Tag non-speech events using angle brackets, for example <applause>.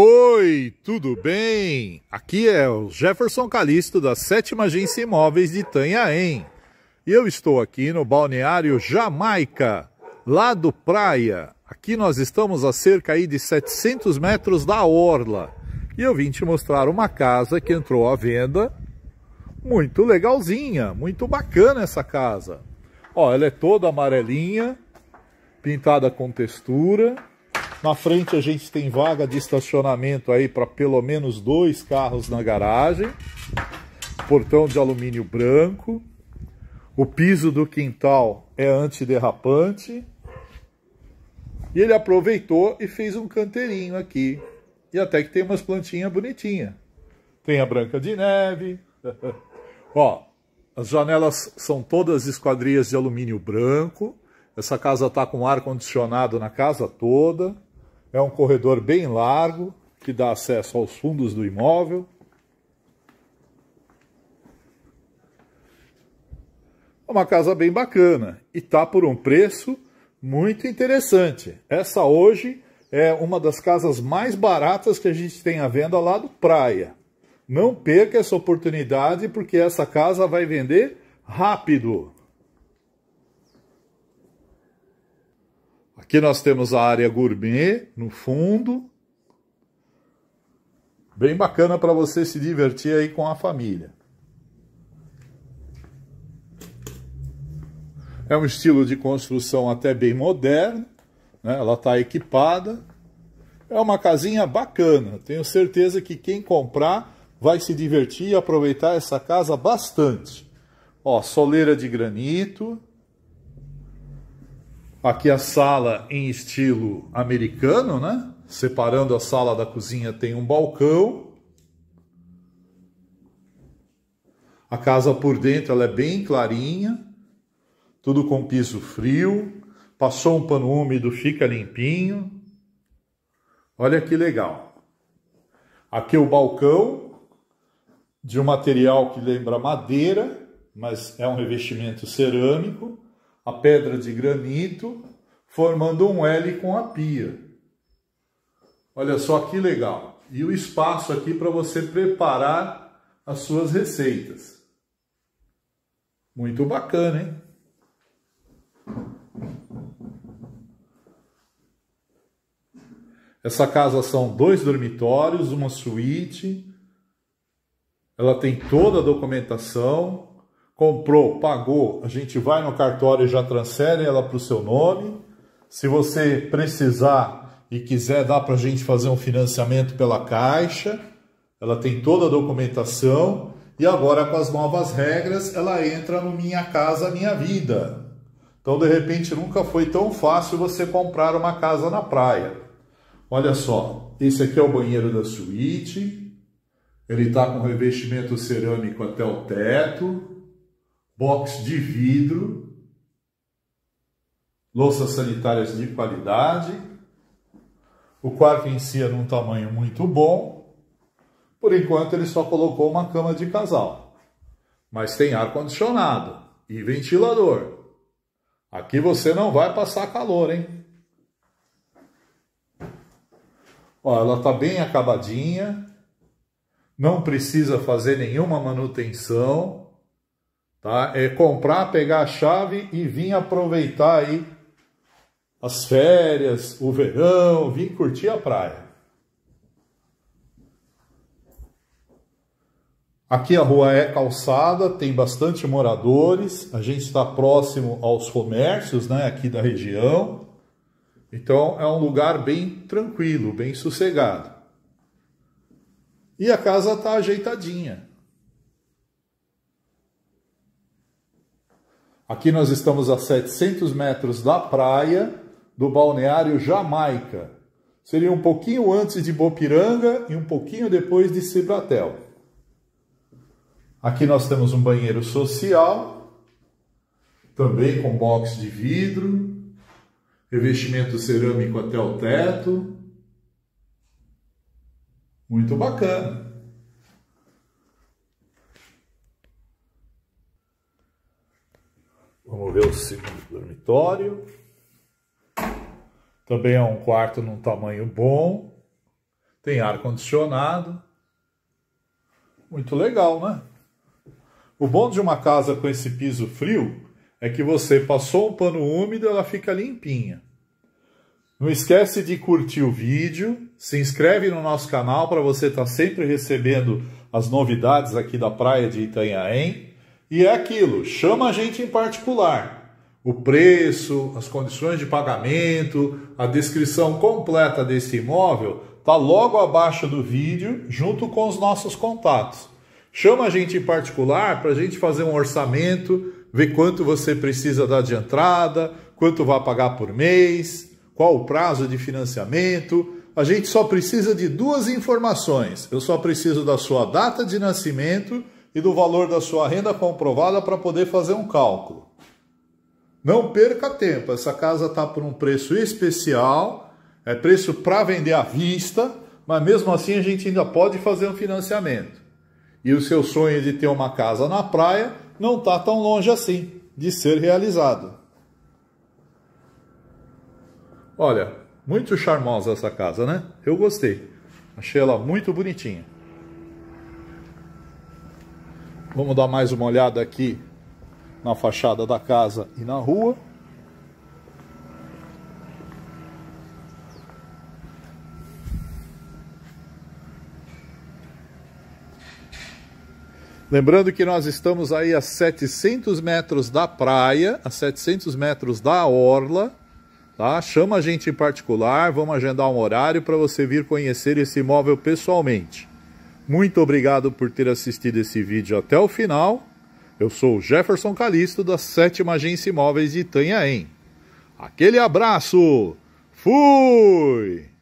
Oi, tudo bem? Aqui é o Jefferson Calixto da Sétima Agência Imóveis de Tanhaém E eu estou aqui no balneário Jamaica, lá do praia. Aqui nós estamos a cerca aí de 700 metros da orla. E eu vim te mostrar uma casa que entrou à venda. Muito legalzinha, muito bacana essa casa. Ó, ela é toda amarelinha, pintada com textura. Na frente a gente tem vaga de estacionamento aí para pelo menos dois carros na garagem. Portão de alumínio branco. O piso do quintal é antiderrapante. E ele aproveitou e fez um canteirinho aqui. E até que tem umas plantinhas bonitinhas. Tem a branca de neve. <laughs> Ó, as janelas são todas esquadrias de alumínio branco. Essa casa está com ar condicionado na casa toda. É um corredor bem largo que dá acesso aos fundos do imóvel. É uma casa bem bacana e tá por um preço muito interessante. Essa hoje é uma das casas mais baratas que a gente tem à venda lá do Praia. Não perca essa oportunidade porque essa casa vai vender rápido. Aqui nós temos a área gourmet no fundo. Bem bacana para você se divertir aí com a família. É um estilo de construção até bem moderno, né? ela está equipada. É uma casinha bacana, tenho certeza que quem comprar vai se divertir e aproveitar essa casa bastante. Ó, soleira de granito, Aqui a sala em estilo americano, né? Separando a sala da cozinha tem um balcão. A casa por dentro ela é bem clarinha, tudo com piso frio. Passou um pano úmido, fica limpinho. Olha que legal. Aqui é o balcão de um material que lembra madeira, mas é um revestimento cerâmico a pedra de granito, formando um L com a pia. Olha só que legal. E o espaço aqui para você preparar as suas receitas. Muito bacana, hein? Essa casa são dois dormitórios, uma suíte. Ela tem toda a documentação, comprou, pagou, a gente vai no cartório e já transfere ela para o seu nome. Se você precisar e quiser, dá para a gente fazer um financiamento pela Caixa. Ela tem toda a documentação. E agora, com as novas regras, ela entra no Minha Casa Minha Vida. Então, de repente, nunca foi tão fácil você comprar uma casa na praia. Olha só, esse aqui é o banheiro da suíte. Ele está com revestimento cerâmico até o teto box de vidro, louças sanitárias de qualidade, o quarto em si é era um tamanho muito bom. Por enquanto ele só colocou uma cama de casal, mas tem ar condicionado e ventilador. Aqui você não vai passar calor, hein? Ó, ela está bem acabadinha, não precisa fazer nenhuma manutenção tá? É comprar, pegar a chave e vir aproveitar aí as férias, o verão, vir curtir a praia. Aqui a rua é calçada, tem bastante moradores, a gente está próximo aos comércios, né, aqui da região. Então é um lugar bem tranquilo, bem sossegado. E a casa está ajeitadinha. Aqui nós estamos a 700 metros da praia do balneário Jamaica. Seria um pouquinho antes de Bopiranga e um pouquinho depois de Cibratel. Aqui nós temos um banheiro social, também com box de vidro, revestimento cerâmico até o teto. Muito bacana. Vamos ver o segundo dormitório. Também é um quarto num tamanho bom. Tem ar-condicionado. Muito legal, né? O bom de uma casa com esse piso frio é que você passou um pano úmido, ela fica limpinha. Não esquece de curtir o vídeo, se inscreve no nosso canal para você estar tá sempre recebendo as novidades aqui da praia de Itanhaém. E é aquilo, chama a gente em particular. O preço, as condições de pagamento, a descrição completa desse imóvel está logo abaixo do vídeo, junto com os nossos contatos. Chama a gente em particular para a gente fazer um orçamento, ver quanto você precisa dar de entrada, quanto vai pagar por mês, qual o prazo de financiamento. A gente só precisa de duas informações. Eu só preciso da sua data de nascimento e do valor da sua renda comprovada para poder fazer um cálculo. Não perca tempo, essa casa está por um preço especial, é preço para vender à vista, mas mesmo assim a gente ainda pode fazer um financiamento. E o seu sonho de ter uma casa na praia não está tão longe assim de ser realizado. Olha, muito charmosa essa casa, né? Eu gostei. Achei ela muito bonitinha. Vamos dar mais uma olhada aqui na fachada da casa e na rua. Lembrando que nós estamos aí a 700 metros da praia, a 700 metros da orla, tá? Chama a gente em particular, vamos agendar um horário para você vir conhecer esse imóvel pessoalmente. Muito obrigado por ter assistido esse vídeo até o final. Eu sou Jefferson Calisto, da Sétima Agência Imóveis de Itanhaém. Aquele abraço! Fui!